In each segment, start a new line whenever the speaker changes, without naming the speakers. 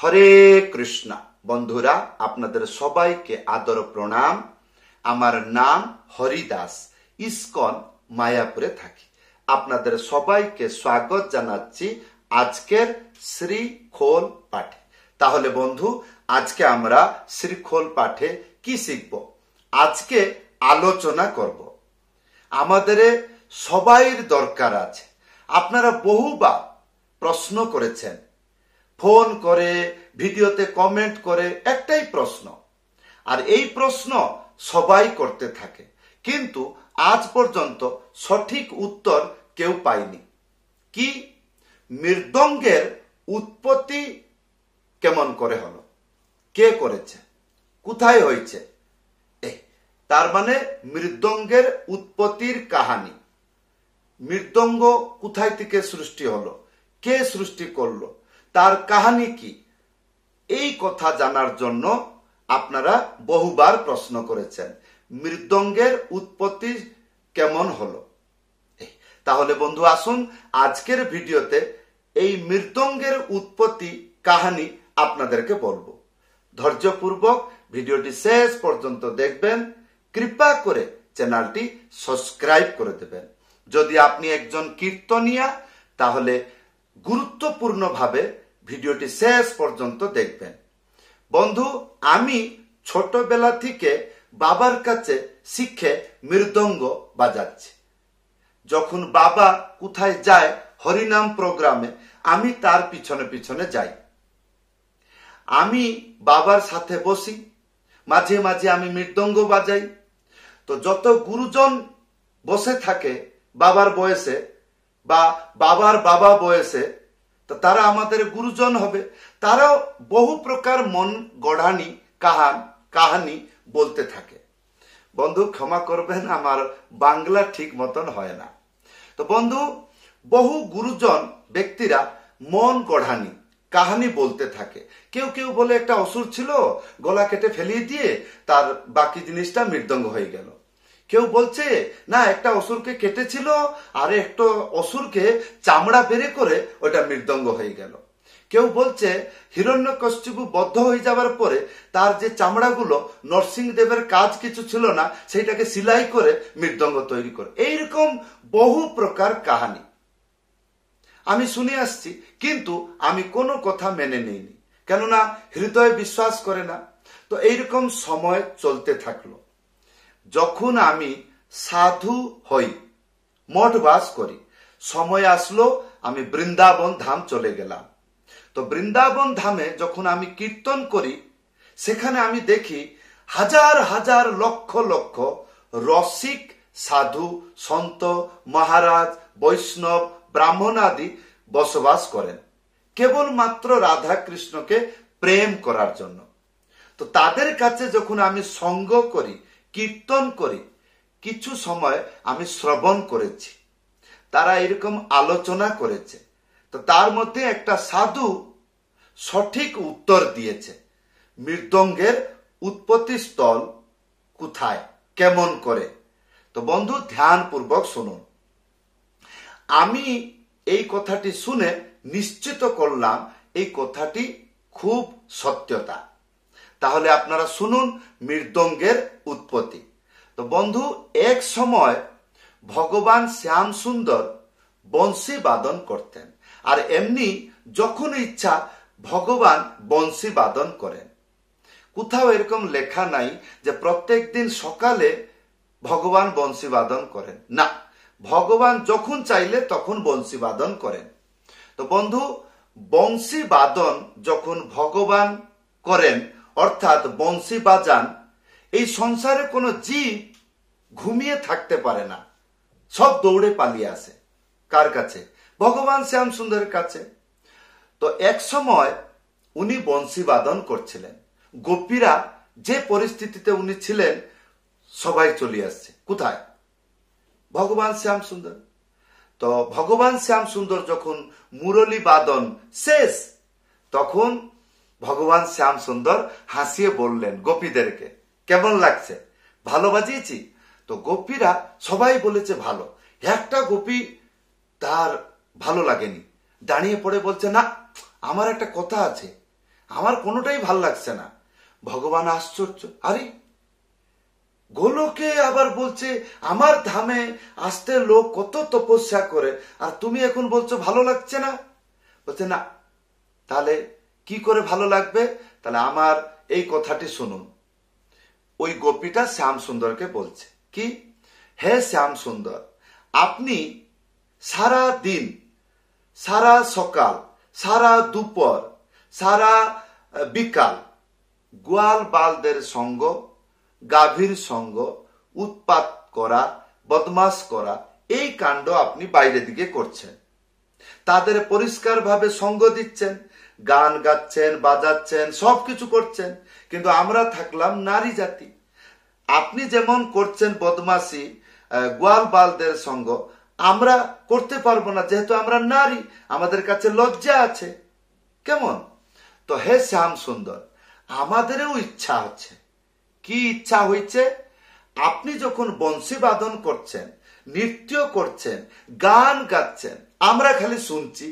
হরে কৃষ্ণা বন্ধুরা আপনাদের সবাইকে আদর প্রণাম আমার নাম হরিদাস ইস্কন মায়াপুরে থাকি আপনাদের সবাইকে স্বাগত জানাচ্ছি আজকের শ্রী খোল পাঠে তাহলে বন্ধু আজকে আমরা শ্রী খোল পাঠে কি শিখব আজকে আলোচনা করব আমাদের সবাইয়ের দরকার আছে আপনারা বহুবার প্রশ্ন করেছেন ফোন করে ভিডিওতে কমেন্ট করে একটাই প্রশ্ন আর এই প্রশ্ন সবাই করতে থাকে কিন্তু আজ পর্যন্ত সঠিক উত্তর কেউ পায়নি কি মৃদঙ্গের উৎপত্তি কেমন করে হলো কে করেছে কোথায় হয়েছে তার মানে মৃদঙ্গের উৎপত্তির কাহানি মৃদঙ্গ কোথায় থেকে সৃষ্টি হলো কে সৃষ্টি করলো তার কাহানি কি এই কথা জানার জন্য আপনারা বহুবার প্রশ্ন করেছেন মৃদঙ্গের উৎপত্তি কেমন হলো তাহলে বন্ধু আসুন আজকের ভিডিওতে এই মৃদঙ্গের উৎপত্তি কাহানি আপনাদেরকে বলবো ধৈর্যপূর্বক ভিডিওটি শেষ পর্যন্ত দেখবেন কৃপা করে চ্যানেলটি সাবস্ক্রাইব করে দেবেন যদি আপনি একজন কীর্তনিয়া তাহলে গুরুত্বপূর্ণভাবে ভাবে ভিডিওটি শেষ পর্যন্ত দেখবেন বন্ধু আমি ছোটবেলা থেকে বাবার কাছে শিখে মৃদঙ্গ বাজাচ্ছি যখন বাবা কোথায় যায় হরিনাম প্রোগ্রামে আমি তার পিছনে পিছনে যাই আমি বাবার সাথে বসি মাঝে মাঝে আমি মৃদঙ্গ বাজাই তো যত গুরুজন বসে থাকে বাবার বয়সে বা বাবার বাবা বয়সে তো তারা আমাদের গুরুজন হবে তারাও বহু প্রকার মন গড়ানি কাহান কাহানি বলতে থাকে বন্ধু ক্ষমা করবেন আমার বাংলা ঠিক মতন হয় না তো বন্ধু বহু গুরুজন ব্যক্তিরা মন গড়ানি কাহানি বলতে থাকে কেউ কেউ বলে একটা অসুর ছিল গলা কেটে ফেলিয়ে দিয়ে তার বাকি জিনিসটা মৃদঙ্গ হয়ে গেল কেউ বলছে না একটা অসুরকে কেটেছিল আর একটা অসুরকে চামড়া বেড়ে করে ওটা মৃদঙ্গ হয়ে গেল কেউ বলছে হিরণ্যকশ্চিপু বদ্ধ হয়ে যাওয়ার পরে তার যে চামড়াগুলো নরসিংদেবের কাজ কিছু ছিল না সেইটাকে সিলাই করে মৃদঙ্গ তৈরি করে এইরকম বহু প্রকার কাহানি আমি শুনে আসছি কিন্তু আমি কোনো কথা মেনে নিইনি কেননা হৃদয় বিশ্বাস করে না তো এইরকম সময় চলতে থাকলো যখন আমি সাধু হই মঠ বাস করি সময় আসলো আমি বৃন্দাবন ধাম চলে গেলাম তো বৃন্দাবন ধামে যখন আমি কীর্তন করি সেখানে আমি দেখি হাজার হাজার লক্ষ লক্ষ রসিক সাধু সন্ত মহারাজ বৈষ্ণব ব্রাহ্মণ আদি বসবাস করেন কেবলমাত্র রাধা কৃষ্ণকে প্রেম করার জন্য তো তাদের কাছে যখন আমি সঙ্গ করি কীর্তন করে কিছু সময় আমি শ্রবণ করেছি তারা এরকম আলোচনা করেছে তো তার মধ্যে একটা সাধু সঠিক উত্তর দিয়েছে মৃদঙ্গের উৎপত্তি স্থল কোথায় কেমন করে তো বন্ধু ধ্যানপূর্বক শুনুন আমি এই কথাটি শুনে নিশ্চিত করলাম এই কথাটি খুব সত্যতা তাহলে আপনারা শুনুন মৃদঙ্গের উৎপত্তি তো বন্ধু এক সময় ভগবান শ্যাম সুন্দর বংশী বাদন করতেন আর এমনি যখন ইচ্ছা ভগবান বংশী বাদন করেন কোথাও এরকম লেখা নাই যে প্রত্যেক দিন সকালে ভগবান বংশী বাদন করেন না ভগবান যখন চাইলে তখন বংশী বাদন করেন তো বন্ধু বংশী বাদন যখন ভগবান করেন অর্থাৎ বংশী বাজান এই সংসারে কোনো জীব ঘুমিয়ে থাকতে পারে না সব দৌড়ে পালিয়ে আসে কার কাছে ভগবান শ্যাম সুন্দরের কাছে তো এক সময় উনি বংশী বাদন করছিলেন গোপীরা যে পরিস্থিতিতে উনি ছিলেন সবাই চলে আসছে কোথায় ভগবান শ্যাম সুন্দর তো ভগবান শ্যাম সুন্দর যখন মুরলি বাদন শেষ তখন ভগবান শ্যাম সুন্দর হাসিয়ে বললেন গোপীদেরকে কেমন লাগছে ভালো বাজিয়েছি তো গোপীরা সবাই বলেছে ভালো একটা গোপী তার ভালো লাগেনি দাঁড়িয়ে পড়ে বলছে না আমার একটা কথা আছে আমার কোনোটাই ভাল লাগছে না ভগবান আশ্চর্য আরে গোলকে আবার বলছে আমার ধামে আসতে লোক কত তপস্যা করে আর তুমি এখন বলছো ভালো লাগছে না বলছে না তাহলে কি করে ভালো লাগবে তাহলে আমার এই কথাটি শুনুন ওই গোপীটা শ্যাম সুন্দরকে বলছে কি হে শ্যাম সুন্দর আপনি সারা দিন সারা সকাল সারা দুপুর সারা বিকাল গোয়াল বালদের সঙ্গ গাভীর সঙ্গ উৎপাত করা বদমাস করা এই কাণ্ড আপনি বাইরে দিকে করছেন তাদের পরিষ্কারভাবে সঙ্গ দিচ্ছেন গান গাচ্ছেন বাজাচ্ছেন সব কিছু করছেন কিন্তু আমরা থাকলাম নারী জাতি আপনি যেমন করছেন বদমাসি গোয়াল বালদের সঙ্গ আমরা করতে পারবো না যেহেতু আমরা নারী আমাদের কাছে লজ্জা আছে কেমন তো হে শ্যাম সুন্দর আমাদেরও ইচ্ছা আছে কি ইচ্ছা হয়েছে আপনি যখন বংশী বাদন করছেন নৃত্য করছেন গান গাচ্ছেন আমরা খালি শুনছি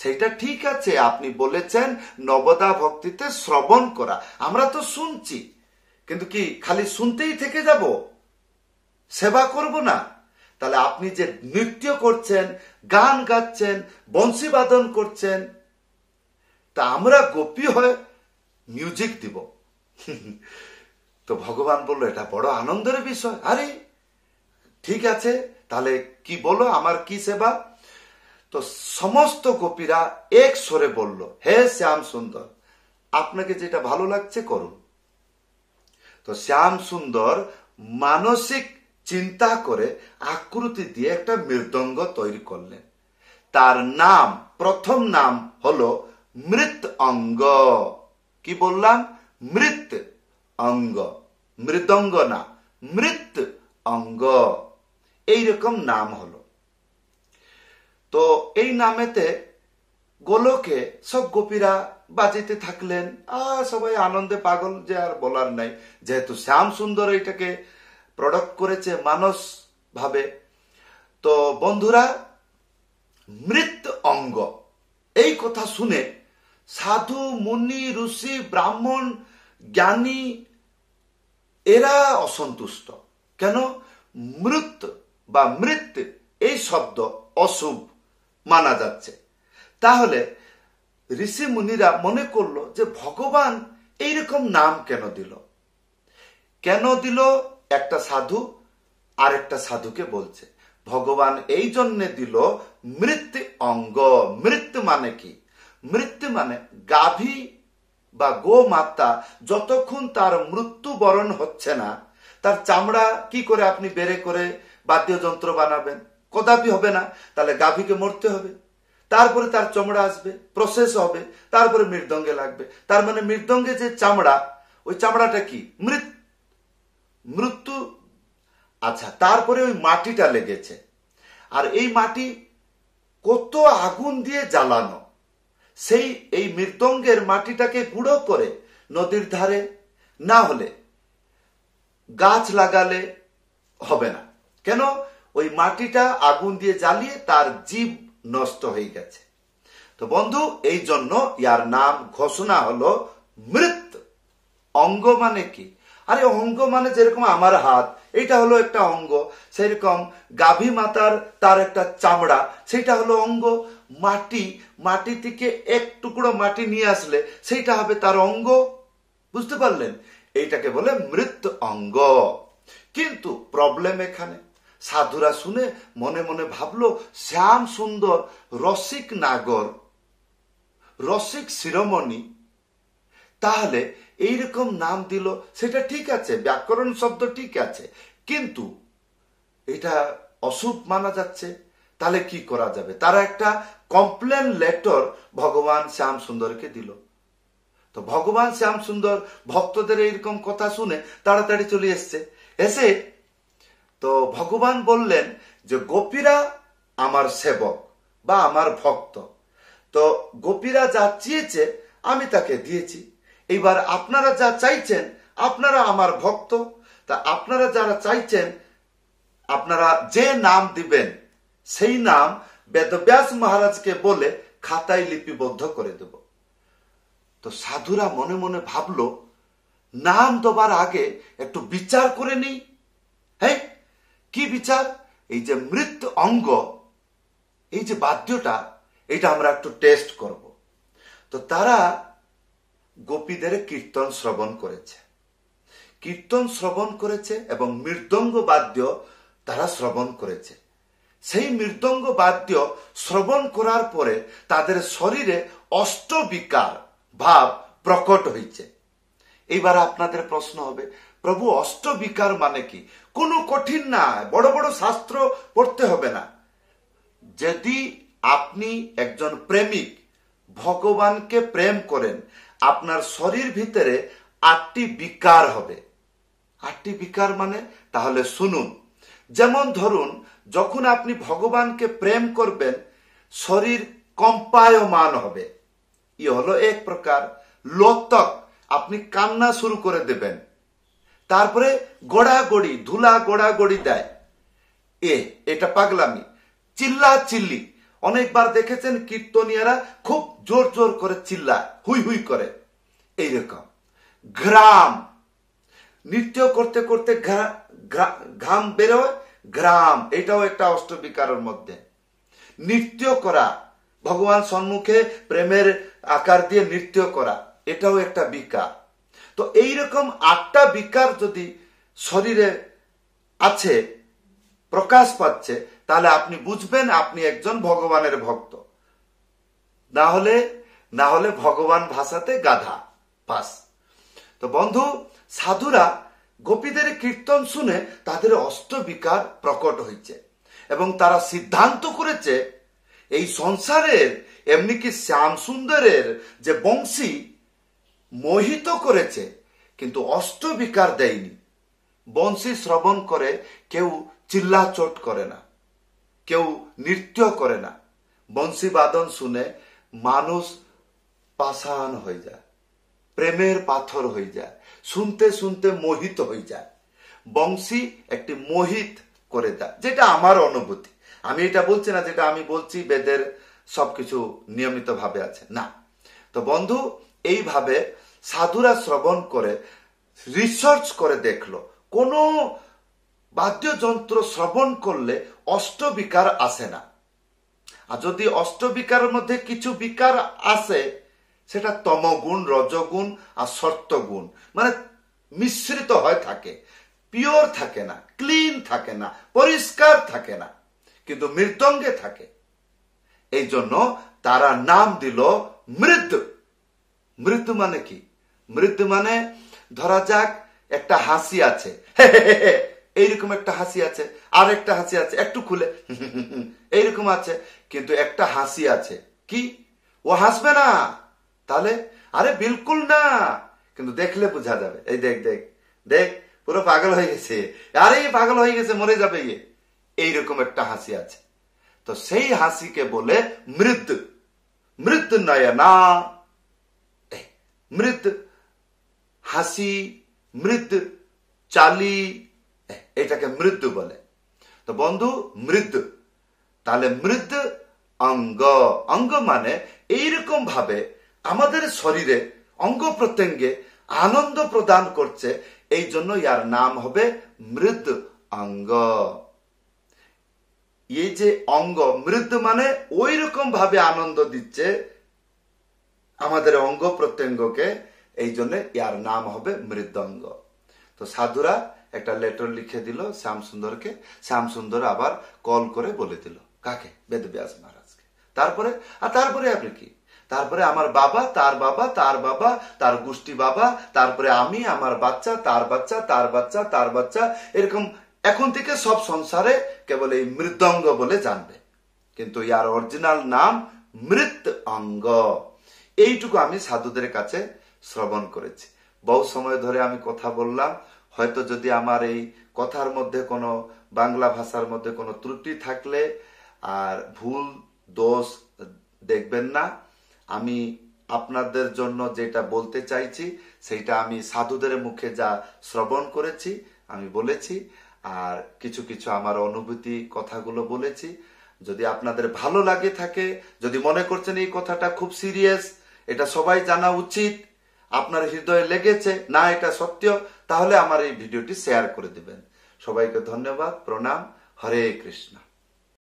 সেটা ঠিক আছে আপনি বলেছেন নবদা ভক্তিতে শ্রবণ করা আমরা তো শুনছি কিন্তু কি খালি শুনতেই থেকে যাব সেবা করব না তাহলে আপনি যে নৃত্য করছেন গান গাচ্ছেন বংশী বাদন করছেন তা আমরা গোপী হয়ে মিউজিক দিব তো ভগবান বললো এটা বড় আনন্দের বিষয় আরে ঠিক আছে তাহলে কি বলো আমার কি সেবা তো সমস্ত গোপীরা এক সরে বলল হে শ্যাম সুন্দর আপনাকে যেটা ভালো লাগছে করুন তো শ্যাম সুন্দর মানসিক চিন্তা করে আকৃতি দিয়ে একটা মৃদঙ্গ তৈরি করলেন তার নাম প্রথম নাম হল মৃত অঙ্গ কি বললাম মৃত অঙ্গ মৃদঙ্গ না মৃত অঙ্গ এইরকম নাম হলো তো এই নামেতে গোলকে সব গোপীরা বাজিতে থাকলেন আর সবাই আনন্দে পাগল যে আর বলার নাই যেহেতু শ্যাম সুন্দর এটাকে প্রডক্ট করেছে মানস ভাবে তো বন্ধুরা মৃত অঙ্গ এই কথা শুনে সাধু মুনি ঋষি ব্রাহ্মণ জ্ঞানী এরা অসন্তুষ্ট কেন মৃত বা মৃত এই শব্দ অশুভ মানা যাচ্ছে তাহলে ঋষি মুনিরা মনে করলো যে ভগবান এইরকম নাম কেন দিল কেন দিল একটা সাধু আর একটা সাধুকে বলছে ভগবান এই জন্যে দিল মৃত্যু অঙ্গ মৃত্যু মানে কি মৃত্যু মানে গাভী বা গোমাতা যতক্ষণ তার মৃত্যুবরণ হচ্ছে না তার চামড়া কি করে আপনি বেড়ে করে বাদ্যযন্ত্র বানাবেন কদাপি হবে না তাহলে গাভীকে মরতে হবে তারপরে তার চমড়া আসবে প্রসেস হবে তারপরে মৃদঙ্গে লাগবে তার মানে মৃদঙ্গে যে চামড়া ওই চামড়াটা কি মৃত মৃত্যু আচ্ছা তারপরে ওই মাটিটা লেগেছে আর এই মাটি কত আগুন দিয়ে জ্বালানো সেই এই মৃদঙ্গের মাটিটাকে গুঁড়ো করে নদীর ধারে না হলে গাছ লাগালে হবে না কেন ওই মাটিটা আগুন দিয়ে জ্বালিয়ে তার জীব নষ্ট হয়ে গেছে তো বন্ধু এই জন্য ইয়ার নাম ঘোষণা হলো মৃত অঙ্গ মানে কি আরে অঙ্গ মানে যেরকম আমার হাত এটা হলো একটা অঙ্গ সেরকম গাভী মাতার তার একটা চামড়া সেটা হলো অঙ্গ মাটি মাটি থেকে এক টুকরো মাটি নিয়ে আসলে সেইটা হবে তার অঙ্গ বুঝতে পারলেন এইটাকে বলে মৃত অঙ্গ কিন্তু প্রবলেম এখানে সাধুরা শুনে মনে মনে ভাবল শ্যাম সুন্দর রসিক নাগর রসিক শিরোমণি তাহলে এইরকম নাম দিল সেটা ঠিক আছে ব্যাকরণ শব্দ ঠিক আছে কিন্তু এটা অশুভ মানা যাচ্ছে তাহলে কি করা যাবে তারা একটা কমপ্লেন লেটার ভগবান শ্যাম সুন্দরকে দিল তো ভগবান শ্যাম সুন্দর ভক্তদের এইরকম কথা শুনে তাড়াতাড়ি চলে এসছে এসে তো ভগবান বললেন যে গোপীরা আমার সেবক বা আমার ভক্ত তো গোপীরা যা চেয়েছে আমি তাকে দিয়েছি এইবার আপনারা যা চাইছেন আপনারা আমার ভক্ত তা আপনারা যারা চাইছেন আপনারা যে নাম দিবেন সেই নাম বেদব্যাস মহারাজকে বলে খাতায় লিপিবদ্ধ করে দেব তো সাধুরা মনে মনে ভাবল নাম দেবার আগে একটু বিচার করে নিই হ্যাঁ কি বিচার এই যে মৃত অঙ্গ এই যে বাদ্যটা এটা আমরা একটু টেস্ট করব তো তারা গোপীদের কীর্তন শ্রবণ করেছে কীর্তন শ্রবণ করেছে এবং মৃদঙ্গ বাদ্য তারা শ্রবণ করেছে সেই মৃদঙ্গ বাদ্য শ্রবণ করার পরে তাদের শরীরে অষ্টবিকার ভাব প্রকট হয়েছে এইবার আপনাদের প্রশ্ন হবে প্রভু অষ্টবিকার মানে কি কোনো কঠিন না বড় বড় শাস্ত্র পড়তে হবে না যদি আপনি একজন প্রেমিক ভগবানকে প্রেম করেন আপনার শরীর ভিতরে আটটি বিকার হবে আটটি বিকার মানে তাহলে শুনুন যেমন ধরুন যখন আপনি ভগবানকে প্রেম করবেন শরীর কম্পায়মান হবে ই হলো এক প্রকার লোতক আপনি কান্না শুরু করে দেবেন তারপরে গড়ি ধুলা গড়ি দেয় এ এটা পাগলামি চিল্লা চিল্লি অনেকবার দেখেছেন কীর্তনিয়ারা খুব জোর জোর করে চিল্লা হুই হুই করে এইরকম গ্রাম নৃত্য করতে করতে ঘাম বেরোয় গ্রাম এটাও একটা অষ্টবিকারের মধ্যে নৃত্য করা ভগবান সম্মুখে প্রেমের আকার দিয়ে নৃত্য করা এটাও একটা বিকার তো এইরকম আটটা বিকার যদি শরীরে আছে প্রকাশ পাচ্ছে তাহলে আপনি বুঝবেন আপনি একজন ভগবানের ভক্ত না হলে না হলে ভগবান ভাষাতে গাধা পাস তো বন্ধু সাধুরা গোপীদের কীর্তন শুনে তাদের বিকার প্রকট হয়েছে এবং তারা সিদ্ধান্ত করেছে এই সংসারের এমনিকি সুন্দরের যে বংশী মোহিত করেছে কিন্তু অষ্টবিকার দেয়নি বংশী শ্রবণ করে কেউ চিল্লা চোট করে না কেউ নৃত্য করে না বংশীবাদন শুনে মানুষ পাশান হয়ে যায় প্রেমের পাথর হয়ে যায় শুনতে শুনতে মোহিত হয়ে যায় বংশী একটি মোহিত করে দেয় যেটা আমার অনুভূতি আমি এটা বলছি না যেটা আমি বলছি বেদের সবকিছু নিয়মিতভাবে আছে না তো বন্ধু এইভাবে সাধুরা শ্রবণ করে রিসার্চ করে দেখলো কোন বাদ্যযন্ত্র শ্রবণ করলে অষ্টবিকার আসে না আর যদি অষ্টবিকারের মধ্যে কিছু বিকার আসে সেটা তমগুণ রজগুণ আর সর্তগুণ মানে মিশ্রিত হয়ে থাকে পিওর থাকে না ক্লিন থাকে না পরিষ্কার থাকে না কিন্তু মৃদঙ্গে থাকে এই জন্য তারা নাম দিল মৃদ মৃদ মানে কি মৃত্যু মানে ধরা যাক একটা হাসি আছে এইরকম একটা হাসি আছে আর একটা হাসি আছে একটু খুলে এইরকম আছে কিন্তু একটা হাসি আছে কি ও হাসবে না তাহলে আরে বিলকুল না কিন্তু দেখলে বোঝা যাবে এই দেখ দেখ দেখ পুরো পাগল হয়ে গেছে আরে পাগল হয়ে গেছে মরে যাবে ইয়ে এইরকম একটা হাসি আছে তো সেই হাসিকে বলে মৃত মৃত না মৃত হাসি মৃদ চালি এটাকে মৃদ বলে তো বন্ধু মৃদ তাহলে মৃদ অঙ্গ অঙ্গ মানে এইরকম ভাবে আমাদের শরীরে অঙ্গ প্রত্যঙ্গে আনন্দ প্রদান করছে এই জন্য ইয়ার নাম হবে মৃদ অঙ্গ এই যে অঙ্গ মৃদ মানে ওই রকম ভাবে আনন্দ দিচ্ছে আমাদের অঙ্গ প্রত্যঙ্গকে এই জন্য ইয়ার নাম হবে মৃদঙ্গ তো সাধুরা একটা লেটার লিখে দিল শ্যাম সুন্দর আবার কল করে বলে দিল কাকে ব্যাস মহারাজকে তারপরে আর তারপরে আপনি কি তারপরে আমার বাবা তার বাবা তার বাবা তার গোষ্ঠী বাবা তারপরে আমি আমার বাচ্চা তার বাচ্চা তার বাচ্চা তার বাচ্চা এরকম এখন থেকে সব সংসারে কেবল এই মৃদঙ্গ বলে জানবে কিন্তু ইয়ার অরিজিনাল নাম মৃত অঙ্গ এইটুকু আমি সাধুদের কাছে শ্রবণ করেছি বহু সময় ধরে আমি কথা বললাম হয়তো যদি আমার এই কথার মধ্যে কোনো বাংলা ভাষার মধ্যে কোনো ত্রুটি থাকলে আর ভুল দোষ দেখবেন না আমি আপনাদের জন্য যেটা বলতে চাইছি সেইটা আমি সাধুদের মুখে যা শ্রবণ করেছি আমি বলেছি আর কিছু কিছু আমার অনুভূতি কথাগুলো বলেছি যদি আপনাদের ভালো লাগে থাকে যদি মনে করছেন এই কথাটা খুব সিরিয়াস এটা সবাই জানা উচিত আপনার হৃদয়ে লেগেছে না এটা সত্য তাহলে আমার এই ভিডিওটি শেয়ার করে দিবেন সবাইকে ধন্যবাদ প্রণাম হরে কৃষ্ণ